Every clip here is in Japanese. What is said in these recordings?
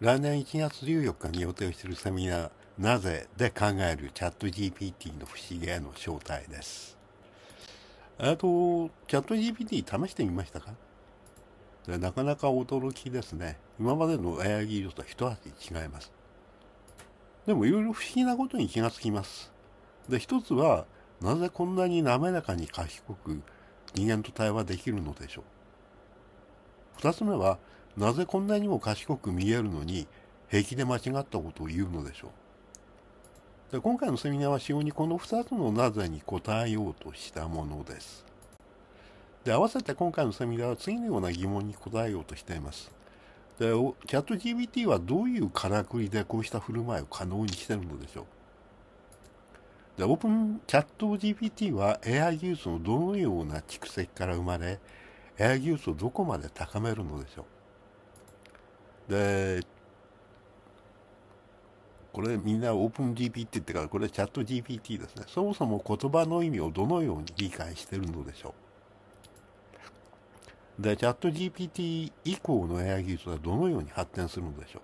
来年1月14日に予定しているセミナー「なぜ?」で考えるチャット GPT の不思議への招待です。えっと、チャット GPT 試してみましたかでなかなか驚きですね。今までの AI 技術とは一味違います。でもいろいろ不思議なことに気がつきます。で、一つは、なぜこんなに滑らかに賢く人間と対話できるのでしょう。2つ目は、なぜこんなにも賢く見えるのに、平気で間違ったことを言うのでしょう。で今回のセミナーは主要にこの2つのなぜに答えようとしたものです。で、合わせて今回のセミナーは次のような疑問に答えようとしています。で、チャット GPT はどういうからくりでこうした振る舞いを可能にしているのでしょう。で、オープンチャット GPT は AI 技術のどのような蓄積から生まれ、エア技術をどこまで高めるのでしょうでこれみんなオープン GPT って言ってからこれチャット GPT ですねそもそも言葉の意味をどのように理解してるのでしょうでチャット GPT 以降のエア技術はどのように発展するのでしょ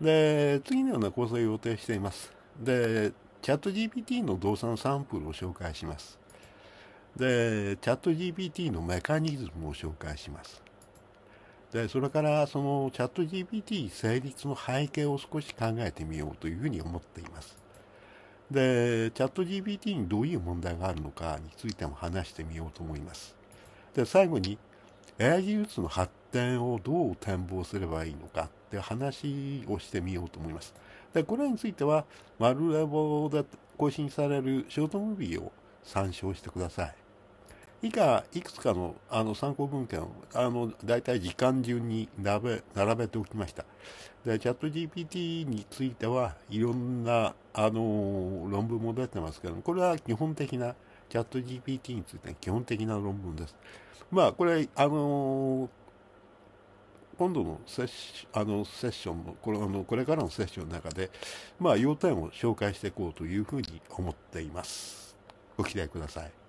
うで次のような構成を予定していますでチャット GPT の動作のサンプルを紹介しますで、チャット GPT のメカニズムを紹介します。で、それからそのチャット GPT 成立の背景を少し考えてみようというふうに思っています。で、チャット GPT にどういう問題があるのかについても話してみようと思います。で、最後に AI 技術の発展をどう展望すればいいのかって話をしてみようと思います。で、これについては、マルラボで更新されるショートムービーを参照してください。以下、いくつかのあの参考文献をあの大体時間順に並べ並べておきました。で、チャット GPT についてはいろんなあの論文も出てますけど、これは基本的な、チャット GPT について基本的な論文です。まあ、これ、あのー、今度のセッシあのセッションのこれあの、これからのセッションの中で、まあ、要点を紹介していこうというふうに思っています。ご期待ください。